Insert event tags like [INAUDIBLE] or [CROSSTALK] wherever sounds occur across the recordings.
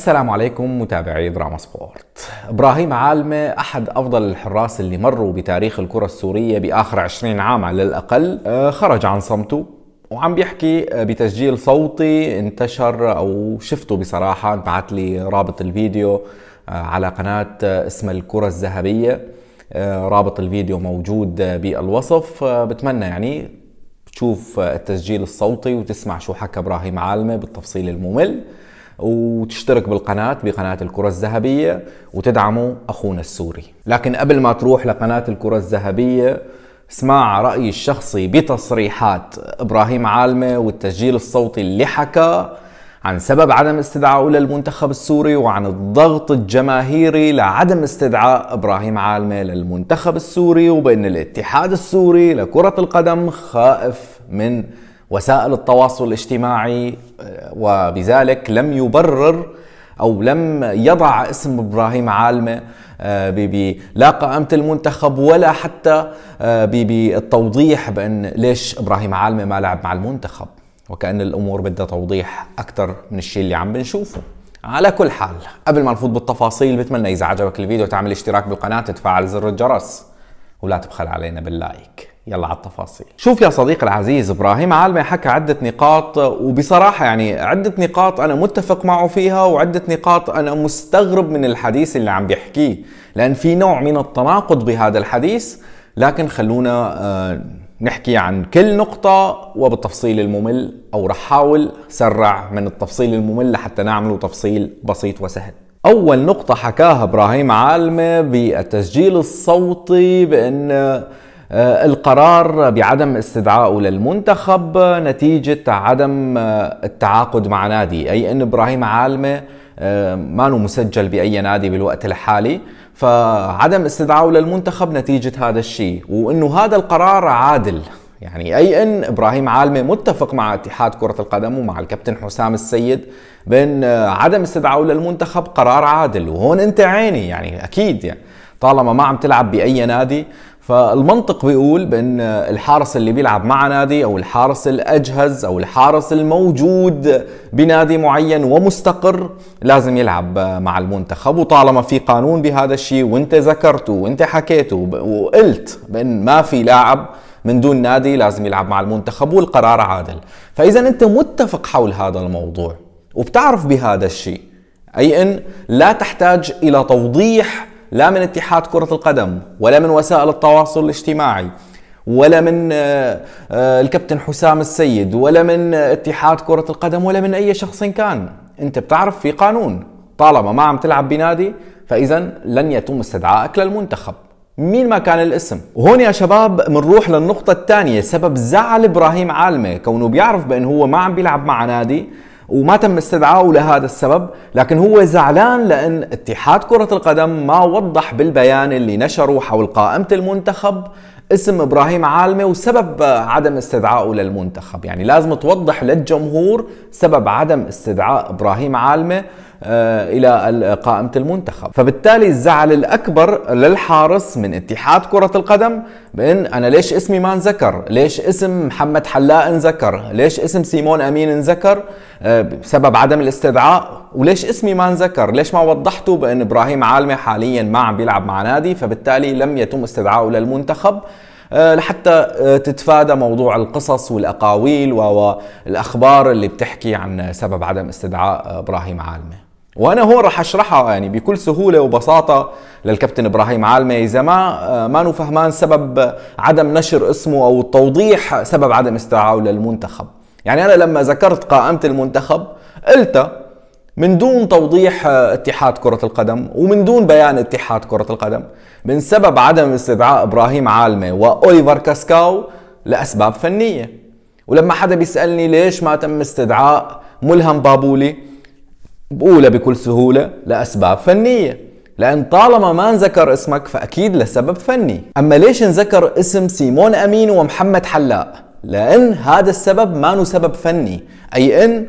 السلام عليكم متابعي دراما سبورت إبراهيم عالمة أحد أفضل الحراس اللي مروا بتاريخ الكرة السورية بآخر 20 عام على الأقل آه، خرج عن صمته وعم بيحكي آه، بتسجيل صوتي انتشر أو شفته بصراحة بعت لي رابط الفيديو آه، على قناة اسم الكرة الذهبية رابط الفيديو موجود بالوصف بتمنى يعني تشوف التسجيل الصوتي وتسمع شو حكى إبراهيم عالمة بالتفصيل الممل وتشترك بالقناة بقناة الكرة الذهبية وتدعموا أخونا السوري لكن قبل ما تروح لقناة الكرة الذهبية اسمع رأيي الشخصي بتصريحات إبراهيم عالمة والتسجيل الصوتي اللي حكى عن سبب عدم استدعائه للمنتخب السوري وعن الضغط الجماهيري لعدم استدعاء ابراهيم عالمه للمنتخب السوري وبان الاتحاد السوري لكره القدم خائف من وسائل التواصل الاجتماعي آه، وبذلك لم يبرر او لم يضع اسم ابراهيم عالمه آه، لا قائمه المنتخب ولا حتى آه، بالتوضيح بان ليش ابراهيم عالمه ما لعب مع المنتخب وكان الامور بدها توضيح اكثر من الشيء اللي عم بنشوفه على كل حال قبل ما نفوت بالتفاصيل بتمنى اذا عجبك الفيديو تعمل اشتراك بالقناه وتفعل زر الجرس ولا تبخل علينا باللايك يلا على التفاصيل شوف يا صديقي العزيز ابراهيم عالمي حكى عده نقاط وبصراحه يعني عده نقاط انا متفق معه فيها وعده نقاط انا مستغرب من الحديث اللي عم بيحكيه لان في نوع من التناقض بهذا الحديث لكن خلونا آه، نحكي عن كل نقطة وبالتفصيل الممل أو رح حاول سرع من التفصيل الممل لحتى نعمله تفصيل بسيط وسهل أول نقطة حكاها إبراهيم عالمة بالتسجيل الصوتي بأن آه، القرار بعدم استدعائه للمنتخب نتيجة عدم آه، التعاقد مع نادي أي أن إبراهيم عالمة آه، ما مسجل بأي نادي بالوقت الحالي فعدم استدعائه للمنتخب نتيجة هذا الشيء وأنه هذا القرار عادل يعني اي ان ابراهيم عالمه متفق مع اتحاد كره القدم ومع الكابتن حسام السيد بان عدم استدعائه للمنتخب قرار عادل وهون انت عيني يعني اكيد يعني طالما ما عم تلعب باي نادي فالمنطق بيقول بان الحارس اللي بيلعب مع نادي او الحارس الاجهز او الحارس الموجود بنادي معين ومستقر لازم يلعب مع المنتخب وطالما في قانون بهذا الشيء وانت ذكرته وانت حكيته وقلت بان ما في لاعب من دون نادي لازم يلعب مع المنتخب والقرار عادل فاذا انت متفق حول هذا الموضوع وبتعرف بهذا الشيء اي ان لا تحتاج الى توضيح لا من اتحاد كرة القدم ولا من وسائل التواصل الاجتماعي ولا من آه، آه، الكابتن حسام السيد ولا من اتحاد كرة القدم ولا من أي شخص كان أنت بتعرف في قانون طالما ما عم تلعب بنادي فإذا لن يتم استدعائك للمنتخب مين ما كان الاسم وهون يا شباب بنروح للنقطة الثانية سبب زعل إبراهيم عالمة كونه بيعرف بأنه هو ما عم بيلعب مع نادي وما تم استدعائه لهذا السبب لكن هو زعلان لأن اتحاد كرة القدم ما وضح بالبيان اللي نشره حول قائمة المنتخب اسم ابراهيم عالمي وسبب عدم استدعائه للمنتخب يعني لازم توضح للجمهور سبب عدم استدعاء ابراهيم عالمي آه، الى قائمه المنتخب فبالتالي الزعل الاكبر للحارس من اتحاد كره القدم بان انا ليش اسمي ما انذكر ليش اسم محمد حلاق انذكر ليش اسم سيمون امين انذكر آه، بسبب عدم الاستدعاء وليش اسمي ما انذكر ليش ما وضحتوا بان ابراهيم عالمه حاليا ما عم بيلعب مع نادي فبالتالي لم يتم استدعائه للمنتخب آه، لحتى تتفادى موضوع القصص والاقاويل والاخبار اللي بتحكي عن سبب عدم استدعاء ابراهيم عالمه وانا هون رح اشرحها يعني بكل سهوله وبساطه للكابتن ابراهيم عالمه اذا ما آه، ما فهمان سبب عدم نشر اسمه او توضيح سبب عدم استدعائه للمنتخب يعني انا لما ذكرت قائمه المنتخب قلتها من دون توضيح آه، اتحاد كرة القدم ومن دون بيان اتحاد كرة القدم من سبب عدم استدعاء ابراهيم عالمة واوليفر كاسكاو لاسباب فنية ولما حدا بيسألني ليش ما تم استدعاء ملهم بابولي بقولها بكل سهولة لأسباب فنية لأن طالما ما انذكر اسمك فأكيد لسبب فني أما ليش انذكر اسم سيمون أمين ومحمد حلاق؟ لأن هذا السبب ما سبب فني أي أن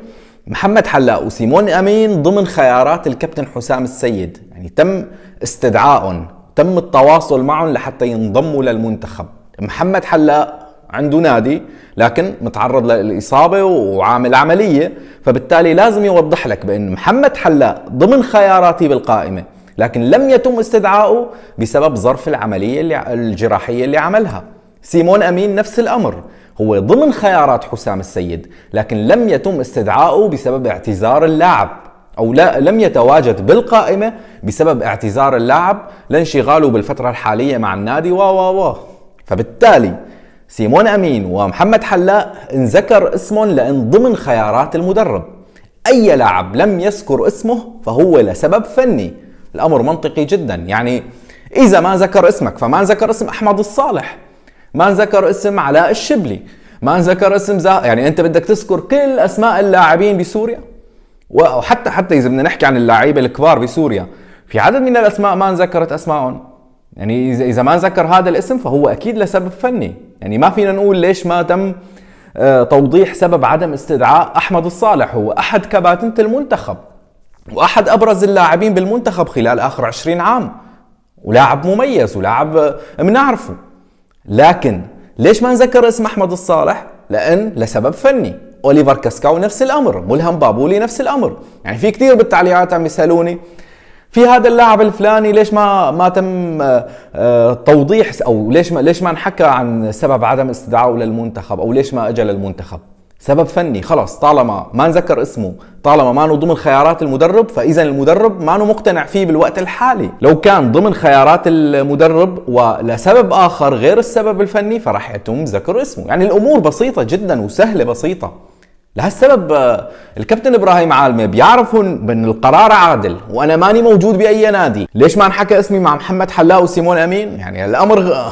محمد حلاق وسيمون أمين ضمن خيارات الكابتن حسام السيد يعني تم استدعائهم تم التواصل معهم لحتى ينضموا للمنتخب محمد حلاق عنده نادي لكن متعرض للاصابه وعامل عمليه فبالتالي لازم يوضح لك بان محمد حلاق ضمن خياراتي بالقائمه لكن لم يتم استدعائه بسبب ظرف العمليه اللي الجراحيه اللي عملها سيمون امين نفس الامر هو ضمن خيارات حسام السيد لكن لم يتم استدعائه بسبب اعتذار اللاعب او لا لم يتواجد بالقائمه بسبب اعتذار اللاعب لانشغاله بالفتره الحاليه مع النادي و و و فبالتالي سيمون امين ومحمد حلاق انذكر اسمهم لان ضمن خيارات المدرب اي لاعب لم يذكر اسمه فهو لسبب فني الامر منطقي جدا يعني اذا ما ذكر اسمك فما ذكر اسم احمد الصالح ما ذكر اسم علاء الشبلي ما ذكر اسم زه... يعني انت بدك تذكر كل اسماء اللاعبين بسوريا وحتى حتى اذا بدنا نحكي عن اللاعبين الكبار بسوريا في عدد من الاسماء ما انذكرت اسمائهم يعني اذا ما ذكر هذا الاسم فهو اكيد لسبب فني يعني ما فينا نقول ليش ما تم آه، توضيح سبب عدم استدعاء احمد الصالح هو احد كباتنه المنتخب واحد ابرز اللاعبين بالمنتخب خلال اخر 20 عام ولاعب مميز ولاعب بنعرفه آه، لكن ليش ما نذكر اسم احمد الصالح لان لسبب فني اوليفر كاسكاو نفس الامر ملهم بابولي نفس الامر يعني في كثير بالتعليقات عم يسالوني في هذا اللاعب الفلاني ليش ما ما تم آه، آه، توضيح او ليش ما ليش ما انحكى عن سبب عدم استدعائه للمنتخب او ليش ما اجى للمنتخب سبب فني خلص طالما ما نذكر اسمه طالما ما ضمن خيارات المدرب فاذا المدرب ما مقتنع فيه بالوقت الحالي لو كان ضمن خيارات المدرب ولسبب اخر غير السبب الفني فراح يتم ذكر اسمه يعني الامور بسيطه جدا وسهله بسيطه لهالسبب آه، الكابتن ابراهيم عالمي بيعرفهم بان القرار عادل وانا ماني موجود باي نادي ليش ما انحكى اسمي مع محمد حلاق وسيمون امين يعني الامر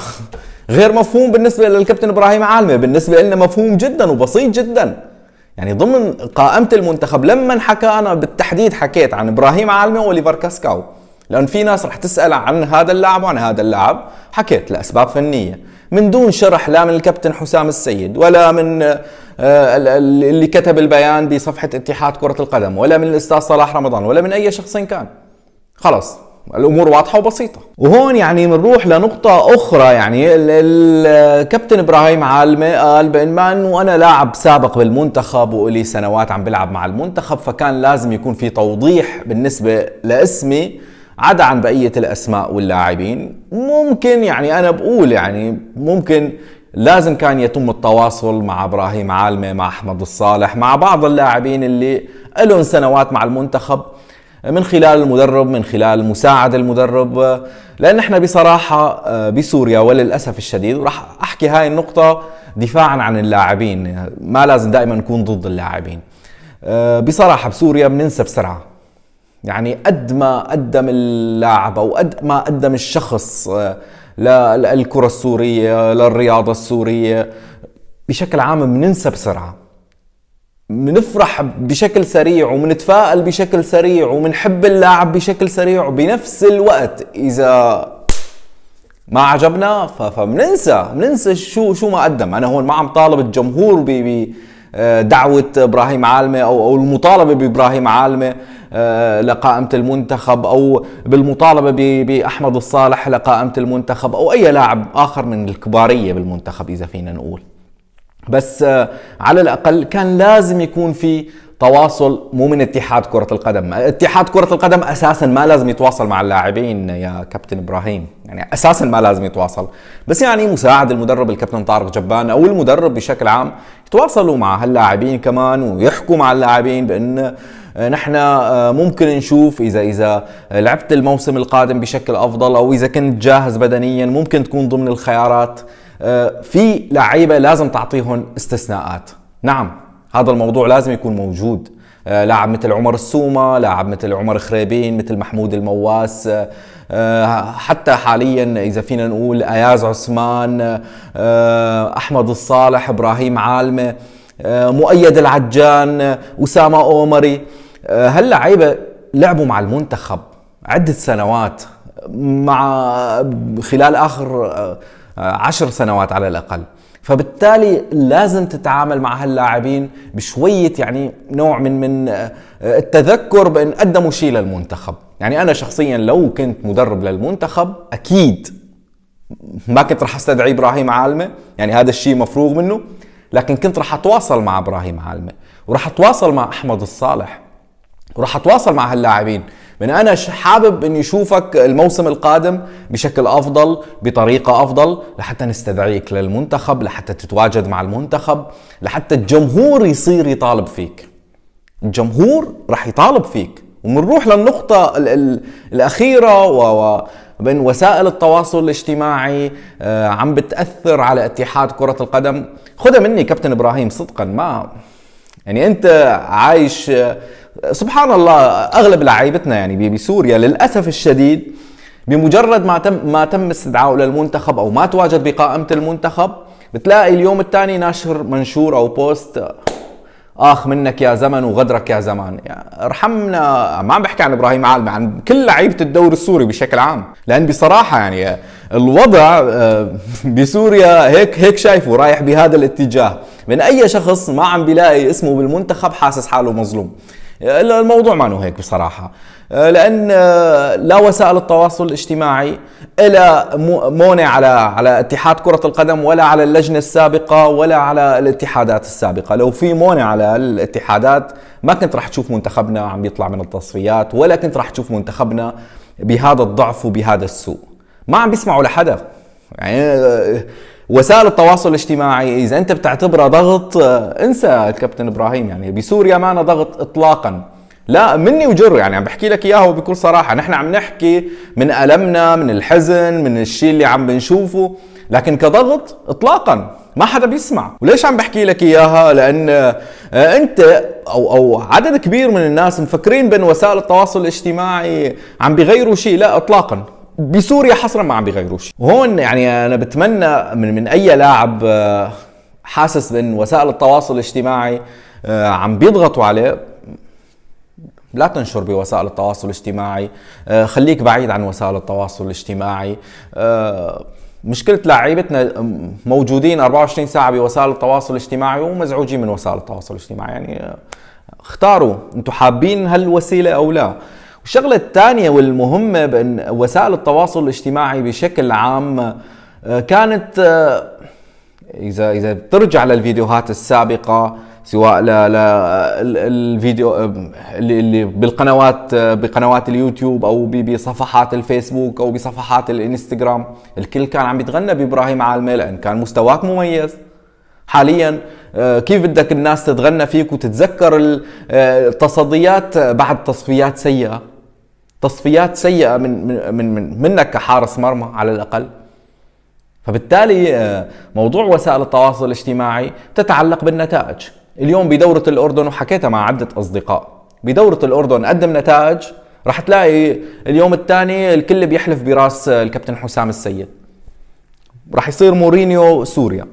غير مفهوم بالنسبه للكابتن ابراهيم عالمي بالنسبه لنا مفهوم جدا وبسيط جدا يعني ضمن قائمه المنتخب لما انحكى انا بالتحديد حكيت عن ابراهيم عالمي وليفر كاسكاو لان في ناس رح تسال عن هذا اللاعب وعن هذا اللاعب حكيت لاسباب فنيه من دون شرح لا من الكابتن حسام السيد ولا من آه، اللي كتب البيان بصفحه اتحاد كره القدم ولا من الاستاذ صلاح رمضان ولا من اي شخص كان خلص الامور واضحه وبسيطه وهون يعني بنروح لنقطه اخرى يعني الكابتن ابراهيم عالمة قال بان انه انا لاعب سابق بالمنتخب والي سنوات عم بلعب مع المنتخب فكان لازم يكون في توضيح بالنسبه لاسمي عدا عن بقيه الاسماء واللاعبين ممكن يعني انا بقول يعني ممكن لازم كان يتم التواصل مع ابراهيم عالمه مع احمد الصالح مع بعض اللاعبين اللي لهم سنوات مع المنتخب من خلال المدرب من خلال مساعد المدرب لان احنا بصراحه بسوريا وللاسف الشديد وراح احكي هاي النقطه دفاعا عن اللاعبين ما لازم دائما نكون ضد اللاعبين بصراحه بسوريا بننسى بسرعه يعني قد ما قدم اللاعب او قد ما قدم الشخص للكرة السورية للرياضة السورية بشكل عام بننسى بسرعة بنفرح بشكل سريع وبنتفائل بشكل سريع وبنحب اللاعب بشكل سريع وبنفس الوقت إذا ما عجبنا فبننسى بننسى شو شو ما قدم انا هون ما عم طالب الجمهور ب آه، دعوة ابراهيم عالمة او او المطالبة بابراهيم عالمة آه، لقائمه المنتخب او بالمطالبه باحمد الصالح لقائمه المنتخب او اي لاعب اخر من الكباريه بالمنتخب اذا فينا نقول بس آه، على الاقل كان لازم يكون في تواصل مو من اتحاد كرة القدم اتحاد كرة القدم أساسا ما لازم يتواصل مع اللاعبين يا كابتن إبراهيم يعني أساسا ما لازم يتواصل بس يعني مساعد المدرب الكابتن طارق جبان أو المدرب بشكل عام يتواصلوا مع هاللاعبين كمان ويحكوا مع اللاعبين بأن آه، نحن آه، ممكن نشوف إذا إذا لعبت الموسم القادم بشكل أفضل أو إذا كنت جاهز بدنيا ممكن تكون ضمن الخيارات آه، في لعيبة لازم تعطيهم استثناءات نعم هذا الموضوع لازم يكون موجود آه، لاعب مثل عمر السومه لاعب مثل عمر خريبين مثل محمود المواس آه، آه، حتى حاليا اذا فينا نقول اياز عثمان احمد الصالح ابراهيم عالمه مؤيد العجان اسامه اومري هاللعيبه لعبوا مع المنتخب عده سنوات مع خلال اخر عشر سنوات على الاقل فبالتالي لازم تتعامل مع هاللاعبين بشويه يعني نوع من من آه، آه، التذكر بان قدموا شيء للمنتخب يعني انا شخصيا لو كنت مدرب للمنتخب اكيد ما كنت رح استدعي ابراهيم عالمه يعني هذا الشيء مفروغ منه لكن كنت رح اتواصل مع ابراهيم عالمه ورح اتواصل مع احمد الصالح ورح اتواصل مع هاللاعبين من انا حابب اني اشوفك الموسم القادم بشكل افضل بطريقه افضل لحتى نستدعيك للمنتخب لحتى تتواجد مع المنتخب لحتى الجمهور يصير يطالب فيك الجمهور راح يطالب فيك وبنروح للنقطة الـ الـ الأخيرة و من وسائل التواصل الاجتماعي آه، عم بتأثر على اتحاد كرة القدم خذها مني كابتن إبراهيم صدقا ما يعني أنت عايش سبحان الله اغلب لعيبتنا يعني بسوريا للاسف الشديد بمجرد ما تم ما تم استدعائه للمنتخب او ما تواجد بقائمه المنتخب بتلاقي اليوم الثاني ناشر منشور او بوست اخ منك يا زمن وغدرك يا زمان يعني ارحمنا ما عم بحكي عن ابراهيم عالم عن كل لعيبه الدوري السوري بشكل عام لان بصراحه يعني الوضع آه، [LAUGHS] بسوريا هيك هيك شايفه رايح بهذا الاتجاه من اي شخص ما عم بيلاقي اسمه بالمنتخب حاسس حاله مظلوم الموضوع ما هيك بصراحة آه، لأن آه، لا وسائل التواصل الاجتماعي إلى مونة على على اتحاد كرة القدم ولا على اللجنة السابقة ولا على الاتحادات السابقة لو في مونة على الاتحادات ما كنت راح تشوف منتخبنا عم يطلع من التصفيات ولا كنت راح تشوف منتخبنا بهذا الضعف وبهذا السوء ما عم بيسمعوا لحدا يعني آه، وسائل التواصل الاجتماعي اذا انت بتعتبرها ضغط آه، انسى الكابتن ابراهيم يعني بسوريا ما أنا ضغط اطلاقا لا مني وجر يعني عم بحكي لك اياها وبكل صراحه نحن عم نحكي من المنا من الحزن من الشيء اللي عم بنشوفه لكن كضغط اطلاقا ما حدا بيسمع وليش عم بحكي لك اياها لان آه، انت او او عدد كبير من الناس مفكرين بين وسائل التواصل الاجتماعي عم بيغيروا شيء لا اطلاقا بسوريا حصرا ما عم بيغيروش وهون يعني انا بتمنى من من اي لاعب آه، حاسس بان وسائل التواصل الاجتماعي آه، عم بيضغطوا عليه لا تنشر بوسائل التواصل الاجتماعي آه، خليك بعيد عن وسائل التواصل الاجتماعي مشكلة لعيبتنا موجودين 24 ساعة بوسائل التواصل الاجتماعي ومزعوجين من وسائل التواصل الاجتماعي يعني اختاروا انتم حابين هالوسيلة او لا الشغلة الثانية والمهمة بأن وسائل التواصل الاجتماعي بشكل عام آه، كانت آه، إذا إذا بترجع للفيديوهات السابقة سواء للفيديو آه، اللي بالقنوات بقنوات اليوتيوب او بصفحات الفيسبوك او بصفحات الانستغرام الكل كان عم يتغنى بابراهيم عالمي لان كان مستواك مميز حاليا كيف بدك الناس تتغنى فيك وتتذكر التصديات بعد تصفيات سيئه تصفيات سيئه من من من منك كحارس مرمى على الاقل فبالتالي آه، موضوع وسائل التواصل الاجتماعي تتعلق بالنتائج اليوم بدورة الأردن وحكيتها مع عدة أصدقاء بدورة الأردن قدم نتائج رح تلاقي اليوم الثاني الكل بيحلف براس آه، الكابتن حسام السيد رح يصير مورينيو سوريا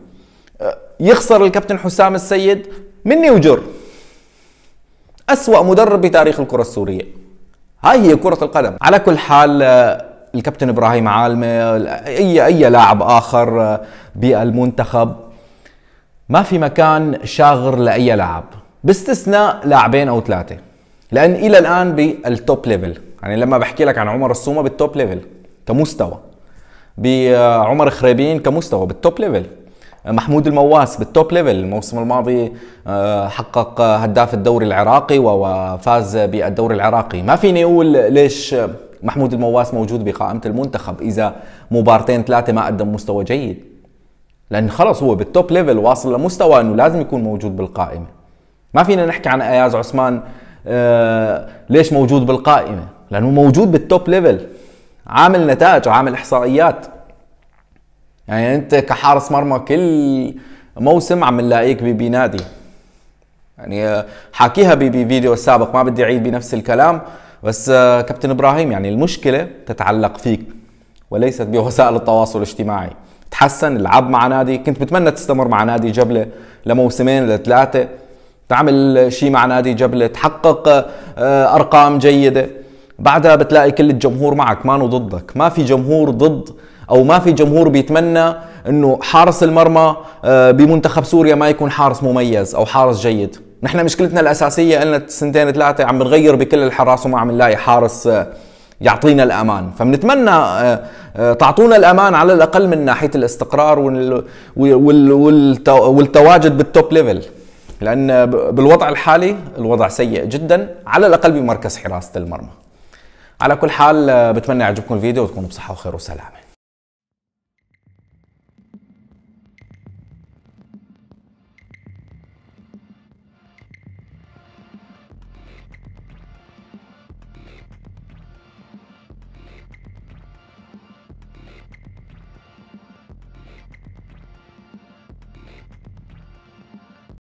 آه، يخسر الكابتن حسام السيد مني وجر أسوأ مدرب بتاريخ الكرة السورية هاي هي كرة القدم على كل حال آه، الكابتن ابراهيم عالمه آه، اي اي لاعب اخر آه، بالمنتخب ما في مكان شاغر لاي لاعب باستثناء لاعبين او ثلاثه لان الى الان بالتوب ليفل يعني لما بحكي لك عن عمر الصومة بالتوب ليفل كمستوى بعمر خريبين كمستوى بالتوب ليفل محمود المواس بالتوب ليفل الموسم الماضي آه، حقق هداف الدوري العراقي وفاز بالدوري العراقي ما فيني اقول ليش محمود المواس موجود بقائمة المنتخب إذا مبارتين ثلاثة ما قدم مستوى جيد لأن خلص هو بالتوب ليفل واصل لمستوى أنه لازم يكون موجود بالقائمة ما فينا نحكي عن اياز عثمان آه، ليش موجود بالقائمه لانه موجود بالتوب ليفل عامل نتائج وعامل احصائيات يعني انت كحارس مرمى كل موسم عم نلاقيك بنادي يعني حاكيها بفيديو سابق ما بدي اعيد بنفس الكلام بس آه، كابتن ابراهيم يعني المشكله تتعلق فيك وليست بوسائل التواصل الاجتماعي تحسن العب مع نادي كنت بتمنى تستمر مع نادي جبله لموسمين لثلاثه تعمل شيء مع نادي جبله تحقق آه، ارقام جيده بعدها بتلاقي كل الجمهور معك ما ضدك ما في جمهور ضد او ما في جمهور بيتمنى انه حارس المرمى آه، بمنتخب سوريا ما يكون حارس مميز او حارس جيد نحن مشكلتنا الاساسيه أن سنتين ثلاثه عم بنغير بكل الحراس وما عم نلاقي حارس آه، يعطينا الامان فبنتمنى آه، تعطونا الامان على الاقل من ناحيه الاستقرار والتواجد بالتوب ليفل لان بالوضع الحالي الوضع سيء جدا على الاقل بمركز حراسه المرمى على كل حال بتمنى يعجبكم الفيديو وتكونوا بصحه وخير وسلامه